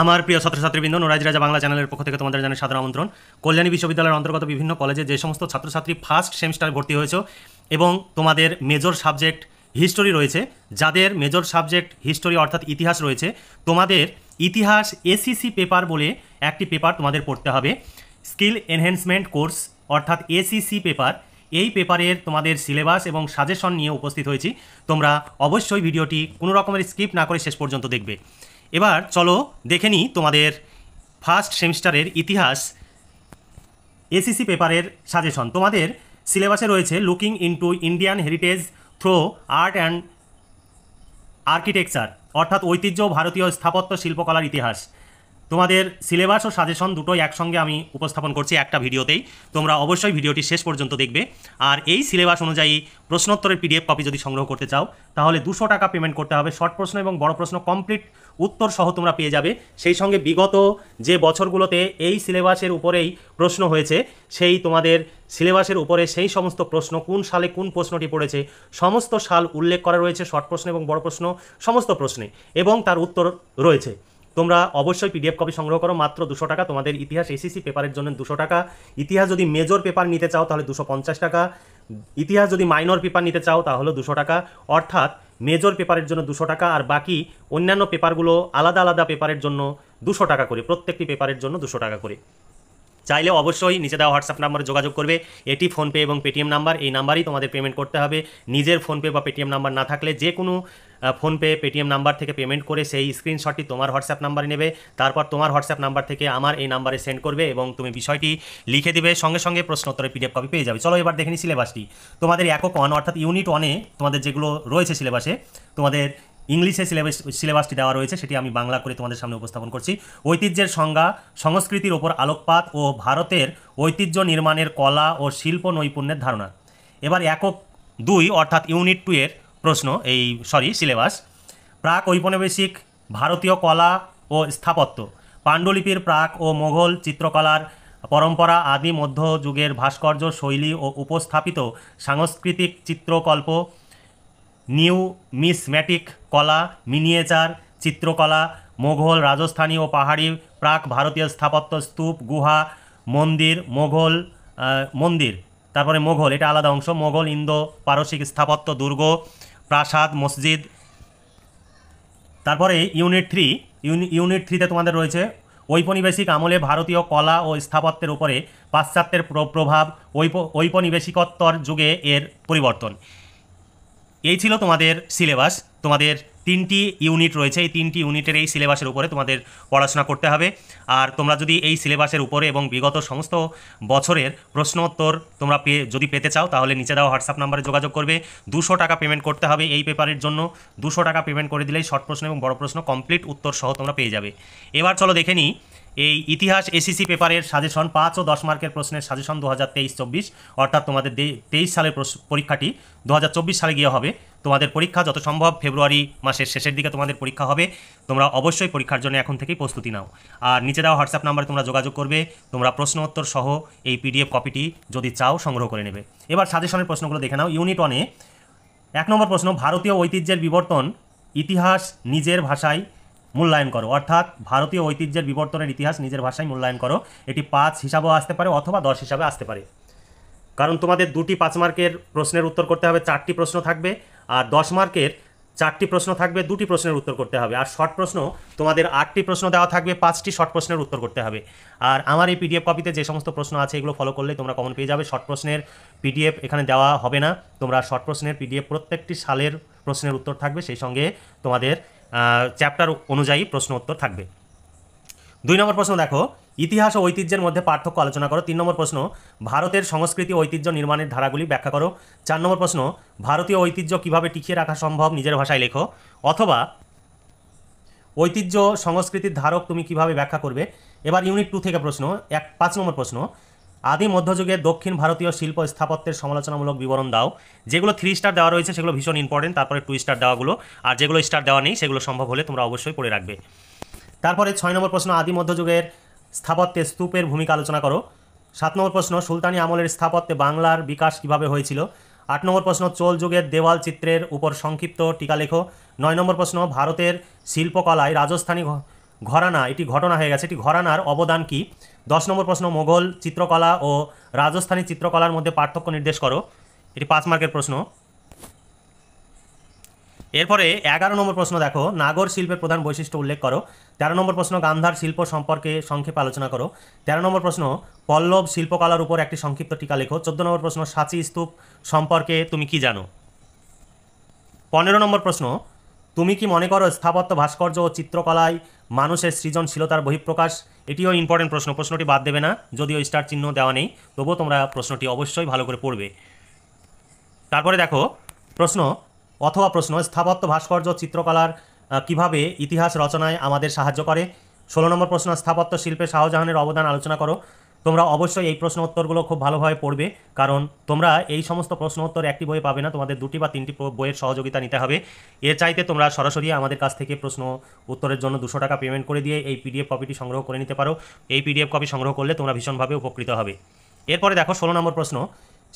আমার প্রিয় ছাত্রছাত্রীবৃন্দ নোরাজ রাজা বাংলা চ্যানেলের পক্ষ থেকে তোমাদের জানিয়ে সাধারণ আমন্ত্রণ কল্যাণী বিশ্ববিদ্যালয়ের অন্তর্গত বিভিন্ন কলেজে যে সমস্ত ছাত্রছাত্রী ফার্স্ট সেমিস্টার ভর্তি হয়েছে এবং তোমাদের মেজর সাবজেক্ট হিস্টোরি রয়েছে যাদের মেজর সাবজেক্ট হিস্টোরি অর্থাৎ ইতিহাস রয়েছে তোমাদের ইতিহাস এসিসি পেপার বলে একটি পেপার তোমাদের পড়তে হবে স্কিল এনহ্যান্সমেন্ট কোর্স অর্থাৎ এসিসি পেপার এই পেপারের তোমাদের সিলেবাস এবং সাজেশন নিয়ে উপস্থিত হয়েছি তোমরা অবশ্যই ভিডিওটি কোনো রকমের স্কিপ না করে শেষ পর্যন্ত দেখবে এবার চলো দেখে নিই তোমাদের ফার্স্ট সেমিস্টারের ইতিহাস এসিসি পেপারের সাজেশন তোমাদের সিলেবাসে রয়েছে looking into Indian heritage through art and architecture অর্থাৎ ঐতিহ্য ভারতীয় স্থাপত্য শিল্পকলার ইতিহাস তোমাদের সিলেবাস ও সাজেশন দুটোই একসঙ্গে আমি উপস্থাপন করছি একটা ভিডিওতেই তোমরা অবশ্যই ভিডিওটি শেষ পর্যন্ত দেখবে আর এই সিলেবাস অনুযায়ী প্রশ্নোত্তরের পিডিএফ কপি যদি সংগ্রহ করতে চাও তাহলে দুশো টাকা পেমেন্ট করতে হবে শর্ট প্রশ্ন এবং বড় প্রশ্ন কমপ্লিট উত্তর সহ তোমরা পেয়ে যাবে সেই সঙ্গে বিগত যে বছরগুলোতে এই সিলেবাসের উপরেই প্রশ্ন হয়েছে সেই তোমাদের সিলেবাসের উপরে সেই সমস্ত প্রশ্ন কোন সালে কোন প্রশ্নটি পড়েছে সমস্ত সাল উল্লেখ করা রয়েছে শর্ট প্রশ্ন এবং বড় প্রশ্ন সমস্ত প্রশ্নে এবং তার উত্তর রয়েছে তোমরা অবশ্যই পিডিএফ কপি সংগ্রহ করো মাত্র দুশো টাকা তোমাদের ইতিহাস এসিসি পেপারের জন্য দুশো টাকা ইতিহাস যদি মেজর পেপার নিতে চাও তাহলে দুশো পঞ্চাশ টাকা ইতিহাস যদি মাইনর পেপার নিতে চাও তাহলে দুশো টাকা অর্থাৎ মেজর পেপারের জন্য দুশো টাকা আর বাকি অন্যান্য পেপারগুলো আলাদা আলাদা পেপারের জন্য দুশো টাকা করে প্রত্যেকটি পেপারের জন্য দুশো টাকা করে চাইলে অবশ্যই নিচে দেওয়া হোয়াটসঅ্যাপ নাম্বারে যোগাযোগ করবে এটি ফোনপে এবং পেটিএম নাম্বার এই নাম্বারই তোমাদের পেমেন্ট করতে হবে নিজের ফোনপে বা পেটিএম নাম্বার না থাকলে যে কোনো ফোনপে পেটিএম নাম্বার থেকে পেমেন্ট করে সেই স্ক্রিনশটটি তোমার হোয়াটসঅ্যাপ নাম্বারে নেবে তারপর তোমার হোয়াটসঅ্যাপ নাম্বার থেকে আমার এই নাম্বারে সেন্ড করবে এবং তুমি বিষয়টি লিখে দিবে সঙ্গে সঙ্গে প্রশ্ন উত্তরে পিডিএফ কপি পেয়ে যাবে চলো এবার দেখে নি সিলেবাসটি তোমাদের একক ওয়ান অর্থাৎ ইউনিট ওয়ানে তোমাদের যেগুলো রয়েছে সিলেবাসে তোমাদের ইংলিশে সিলেবাস সিলেবাসটি দেওয়া রয়েছে সেটি আমি বাংলা করে তোমাদের সামনে উপস্থাপন করছি ঐতিহ্যের সংজ্ঞা সংস্কৃতির ওপর আলোকপাত ও ভারতের ঐতিহ্য নির্মাণের কলা ও শিল্প নৈপুণ্যের ধারণা এবার একক দুই অর্থাৎ ইউনিট টু এর প্রশ্ন এই সরি সিলেবাস প্রাক ঔপনিবেশিক ভারতীয় কলা ও স্থাপত্য পাণ্ডুলিপির প্রাক ও মোঘল চিত্রকলার পরম্পরা আদি মধ্যযুগের ভাস্কর্য শৈলী ও উপস্থাপিত সাংস্কৃতিক চিত্রকল্প নিউ মিসম্যাটিক কলা মিনিয়েচার চিত্রকলা মোঘল রাজস্থানী ও পাহাড়ি প্রাক ভারতীয় স্থাপত্য স্তূপ গুহা মন্দির মোঘল মন্দির তারপরে মোঘল এটা আলাদা অংশ মোঘল ইন্দো পারসিক স্থাপত্য দুর্গ প্রাসাদ মসজিদ তারপরে ইউনিট থ্রি ইউনিট থ্রিতে তোমাদের রয়েছে ঔপনিবেশিক আমলে ভারতীয় কলা ও স্থাপত্যের উপরে পাশ্চাত্যের প্রভাব ঔপনিবেশিকত্বর যুগে এর পরিবর্তন এই ছিল তোমাদের সিলেবাস তোমাদের তিনটি ইউনিট রয়েছে এই তিনটি ইউনিটের এই সিলেবাসের উপরে তোমাদের পড়াশোনা করতে হবে আর তোমরা যদি এই সিলেবাসের উপরে এবং বিগত সমস্ত বছরের প্রশ্ন উত্তর তোমরা পেয়ে যদি পেতে চাও তাহলে নিচে দেওয়া হোয়াটসঅ্যাপ নাম্বারে যোগাযোগ করবে দুশো টাকা পেমেন্ট করতে হবে এই পেপারের জন্য দুশো টাকা পেমেন্ট করে দিলেই শর্ট প্রশ্ন এবং বড় প্রশ্ন কমপ্লিট উত্তর সহ তোমরা পেয়ে যাবে এবার চলো দেখে নিই এই ইতিহাস এসিসি পেপারের সাজেশন পাঁচ ও দশ মার্কের প্রশ্নের সাজেশন দু হাজার তেইশ চব্বিশ অর্থাৎ তোমাদের তেইশ সালের পরীক্ষাটি দু হাজার চব্বিশ সালে গিয়ে হবে তোমাদের পরীক্ষা যত সম্ভব ফেব্রুয়ারি মাসের শেষের দিকে তোমাদের পরীক্ষা হবে তোমরা অবশ্যই পরীক্ষার জন্য এখন থেকেই প্রস্তুতি নাও আর নিচে দেওয়া হোয়াটসঅ্যাপ নাম্বারে তোমরা যোগাযোগ করবে তোমরা প্রশ্ন উত্তর সহ এই পিডিএফ কপিটি যদি চাও সংগ্রহ করে নেবে এবার সাজেশনের প্রশ্নগুলো দেখে নাও ইউনিট ওয়ানে এক নম্বর প্রশ্ন ভারতীয় ঐতিহ্যের বিবর্তন ইতিহাস নিজের ভাষায় মূল্যায়ন করো অর্থাৎ ভারতীয় ঐতিহ্যের বিবর্তনের ইতিহাস নিজের ভাষায় মূল্যায়ন করো এটি পাঁচ হিসাবেও আসতে পারে অথবা দশ হিসাবে আসতে পারে কারণ তোমাদের দুটি পাঁচ মার্কের প্রশ্নের উত্তর করতে হবে চারটি প্রশ্ন থাকবে আর দশ মার্কের চারটি প্রশ্ন থাকবে দুটি প্রশ্নের উত্তর করতে হবে আর শর্ট প্রশ্ন তোমাদের আটটি প্রশ্ন দেওয়া থাকবে পাঁচটি শর্ট প্রশ্নের উত্তর করতে হবে আর আমার এই পিডিএফ কপিতে যে সমস্ত প্রশ্ন আছে এগুলো ফলো করলে তোমরা কমন পেয়ে যাবে শর্ট প্রশ্নের পিডিএফ এখানে দেওয়া হবে না তোমরা শর্ট প্রশ্নের পিডিএফ প্রত্যেকটি সালের প্রশ্নের উত্তর থাকবে সেই সঙ্গে তোমাদের চ্যাপ্টার অনুযায়ী প্রশ্ন উত্তর থাকবে দুই নম্বর প্রশ্ন দেখো ইতিহাস ও ঐতিহ্যের মধ্যে পার্থক্য আলোচনা করো তিন নম্বর প্রশ্ন ভারতের সংস্কৃতি ঐতিহ্য নির্মাণের ধারাগুলি ব্যাখ্যা করো চার নম্বর প্রশ্ন ভারতীয় ঐতিহ্য কিভাবে টিকিয়ে রাখা সম্ভব নিজের ভাষায় লেখো অথবা ঐতিহ্য সংস্কৃতির ধারক তুমি কিভাবে ব্যাখ্যা করবে এবার ইউনিট টু থেকে প্রশ্ন এক পাঁচ নম্বর প্রশ্ন আদি মধ্যযুগে দক্ষিণ ভারতীয় শিল্প স্থাপত্যের সমালোচনামূলক বিবরণ দাও যেগুলো থ্রি স্টার দেওয়া রয়েছে সেগুলো ভীষণ ইম্পর্টেন্ট তারপরে টু স্টার দেওয়াগুলো আর যেগুলো স্টার দেওয়া নেই সেগুলো সম্ভব হলে তোমরা অবশ্যই পড়ে রাখবে তারপরে ছয় নম্বর প্রশ্ন আদি মধ্যযুগের স্থাপত্যে স্তূপের ভূমিকা আলোচনা করো সাত নম্বর প্রশ্ন সুলতানি আমলের স্থাপত্যে বাংলার বিকাশ কিভাবে হয়েছিল আট নম্বর প্রশ্ন চোল যুগের দেওয়াল চিত্রের উপর সংক্ষিপ্ত টিকা লেখো নয় নম্বর প্রশ্ন ভারতের শিল্পকলায় রাজস্থানী ঘরানা এটি ঘটনা হয়ে গেছে এটি ঘরানার অবদান কি দশ নম্বর প্রশ্ন মোগল চিত্রকলা ও রাজস্থানী চিত্রকলার মধ্যে পার্থক্য নির্দেশ করো এটি পাঁচ মার্কের প্রশ্ন এরপরে এগারো নম্বর প্রশ্ন দেখো নাগর শিল্পের প্রধান বৈশিষ্ট্য উল্লেখ করো তেরো নম্বর প্রশ্ন গান্ধার শিল্প সম্পর্কে সংক্ষেপে আলোচনা করো তেরো নম্বর প্রশ্ন পল্লব শিল্পকলার উপর একটি সংক্ষিপ্ত টিকা লেখো চোদ্দ নম্বর প্রশ্ন সাঁচি স্তূপ সম্পর্কে তুমি কি জানো পনেরো নম্বর প্রশ্ন তুমি কি মনে করো স্থাপত্য ভাস্কর্য ও চিত্রকলায় মানুষের সৃজনশীলতার বহিঃপ্রকাশ এটিও ইম্পর্টেন্ট প্রশ্ন প্রশ্নটি বাদ দেবে না যদিও স্টার চিহ্ন দেওয়া নেই তবুও তোমরা প্রশ্নটি অবশ্যই ভালো করে পড়বে তারপরে দেখো প্রশ্ন অথবা প্রশ্ন স্থাপত্য ভাস্কর্য চিত্রকলার কিভাবে ইতিহাস রচনায় আমাদের সাহায্য করে ষোলো নম্বর প্রশ্ন স্থাপত্য শিল্পে শাহজাহানের অবদান আলোচনা করো তোমরা অবশ্যই এই প্রশ্ন উত্তরগুলো খুব ভালোভাবে পড়বে কারণ তোমরা এই সমস্ত প্রশ্ন উত্তর একটি বইয়ে পাবে না তোমাদের দুটি বা তিনটি বইয়ের সহযোগিতা নিতে হবে এর চাইতে তোমরা সরাসরি আমাদের কাছ থেকে প্রশ্ন উত্তরের জন্য দুশো টাকা পেমেন্ট করে দিয়ে এই পিডিএফ কপিটি সংগ্রহ করে নিতে পারো এই পিডিএফ কপি সংগ্রহ করলে তোমরা ভীষণভাবে উপকৃত হবে এরপরে দেখো ষোলো নম্বর প্রশ্ন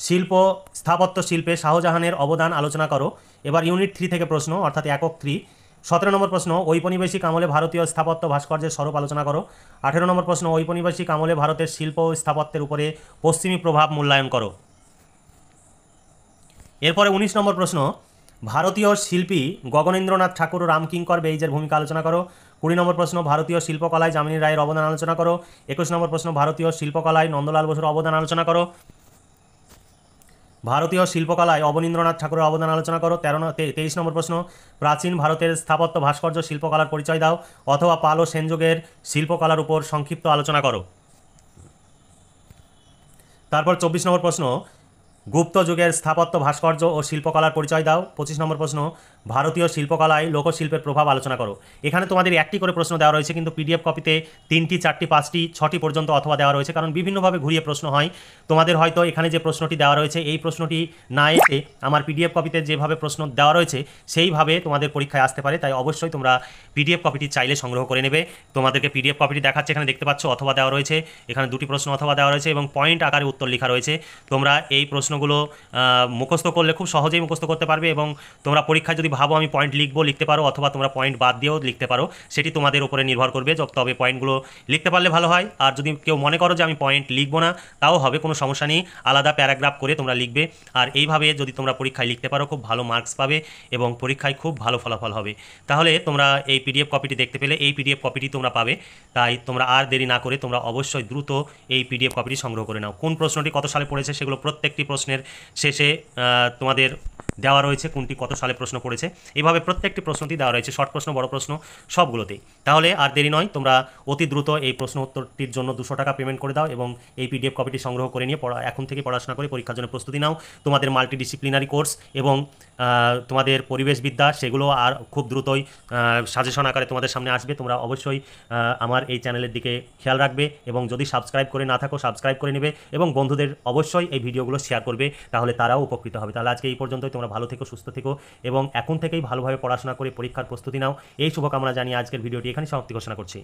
শিল্প স্থাপত্য শিল্পে শাহজাহানের অবদান আলোচনা করো এবার ইউনিট থ্রি থেকে প্রশ্ন অর্থাৎ একক থ্রি সতেরো নম্বর প্রশ্ন ঔপনিবেশিক আমলে ভারতীয় স্থাপত্য ভাস্কর্যের স্বরূপ আলোচনা করো আঠেরো নম্বর প্রশ্ন ঔপনিবেশিক আমলে ভারতের শিল্প ও স্থাপত্যের উপরে পশ্চিমী প্রভাব মূল্যায়ন করো এরপরে উনিশ নম্বর প্রশ্ন ভারতীয় শিল্পী গগনেন্দ্রনাথ ঠাকুর ও রামকিঙ্কর বেইজের ভূমিকা আলোচনা করো কুড়ি নম্বর প্রশ্ন ভারতীয় শিল্পকলায় যামিনী রায়ের অবদান আলোচনা করো একুশ নম্বর প্রশ্ন ভারতীয় শিল্পকলায় নন্দলাল বসুর অবদান আলোচনা করো ভারতীয় শিল্পকলায় অবনীন্দ্রনাথ ঠাকুরের অবদান আলোচনা করো তেরো তেইশ নম্বর প্রশ্ন প্রাচীন ভারতের স্থাপত্য ভাস্কর্য শিল্পকলার পরিচয় দাও অথবা পাল ও সেনযোগের শিল্পকলার উপর সংক্ষিপ্ত আলোচনা করো তারপর চব্বিশ নম্বর প্রশ্ন গুপ্ত যুগের স্থাপত্য ভাস্কর্য ও শিল্পকলার পরিচয় দাও পঁচিশ নম্বর প্রশ্ন ভারতীয় শিল্পকলায় লোকশিল্পের প্রভাব আলোচনা করো এখানে তোমাদের একটি করে প্রশ্ন দেওয়া রয়েছে কিন্তু পিডিএফ কপিতে তিনটি চারটি পাঁচটি ছটি পর্যন্ত অথবা দেওয়া রয়েছে কারণ বিভিন্নভাবে ঘুরিয়ে প্রশ্ন হয় তোমাদের হয়তো এখানে যে প্রশ্নটি দেওয়া রয়েছে এই প্রশ্নটি না এসে আমার পিডিএফ কপিতে যেভাবে প্রশ্ন দেওয়া রয়েছে সেইভাবে তোমাদের পরীক্ষায় আসতে পারে তাই অবশ্যই তোমরা পিডিএফ কপিটি চাইলে সংগ্রহ করে নেবে তোমাদেরকে পিডিএফ কপিটি দেখাচ্ছে এখানে দেখতে পাচ্ছ অথবা দেওয়া রয়েছে এখানে দুটি প্রশ্ন অথবা দেওয়া রয়েছে এবং পয়েন্ট আকারে উত্তর লেখা রয়েছে তোমরা এই প্রশ্ন প্রশ্নগুলো মুখস্থ করলে খুব সহজেই মুখস্থ করতে পারবে এবং তোমরা পরীক্ষায় যদি ভাবো আমি পয়েন্ট লিখবো লিখতে পারো অথবা তোমরা পয়েন্ট বাদ দিয়েও লিখতে পারো সেটি তোমাদের উপরে নির্ভর করবে তবে পয়েন্টগুলো লিখতে পারলে ভালো হয় আর যদি কেউ মনে করো যে আমি পয়েন্ট লিখবো না তাও হবে কোনো সমস্যা নেই আলাদা প্যারাগ্রাফ করে তোমরা লিখবে আর এইভাবে যদি তোমরা পরীক্ষায় লিখতে পারো খুব ভালো মার্কস পাবে এবং পরীক্ষায় খুব ভালো ফলাফল হবে তাহলে তোমরা এই পিডিএফ কপিটি দেখতে পেলে এই পিডিএফ কপিটি তোমরা পাবে তাই তোমরা আর দেরি না করে তোমরা অবশ্যই দ্রুত এই পিডিএফ কপিটি সংগ্রহ করে নাও কোন প্রশ্নটি কত সালে পড়েছে সেগুলো প্রত্যেকটি প্রশ্ন প্রশ্নের শেষে তোমাদের দেওয়া রয়েছে কোনটি কত সালে প্রশ্ন করেছে এভাবে প্রত্যেকটি প্রশ্নটি দেওয়া রয়েছে শর্ট প্রশ্ন বড় প্রশ্ন সবগুলোতেই তাহলে আর দেরি নয় তোমরা অতি দ্রুত এই প্রশ্ন উত্তরটির জন্য দুশো টাকা পেমেন্ট করে দাও এবং এই পিডিএফ কপিটি সংগ্রহ করে নিয়ে পড়া এখন থেকে পড়াশোনা করে পরীক্ষার জন্য প্রস্তুতি নাও তোমাদের মাল্টিডিসিপ্লিনারি কোর্স এবং তোমাদের পরিবেশবিদ্যা সেগুলো আর খুব দ্রুতই সাজেশন আকারে তোমাদের সামনে আসবে তোমরা অবশ্যই আমার এই চ্যানেলের দিকে খেয়াল রাখবে এবং যদি সাবস্ক্রাইব করে না থাকো সাবস্ক্রাইব করে নেবে এবং বন্ধুদের অবশ্যই এই ভিডিওগুলো শেয়ার করবে তাহলে তারাও উপকৃত হবে তাহলে আজকে এই পর্যন্তই তোমরা ভালো থেকো সুস্থ থেকো এবং এখন থেকেই ভালোভাবে পড়াশোনা করে পরীক্ষার প্রস্তুতি নাও এই শুভকামনা জানিয়ে আজকের ভিডিওটি এখানে সমাপ্তি ঘোষণা করছি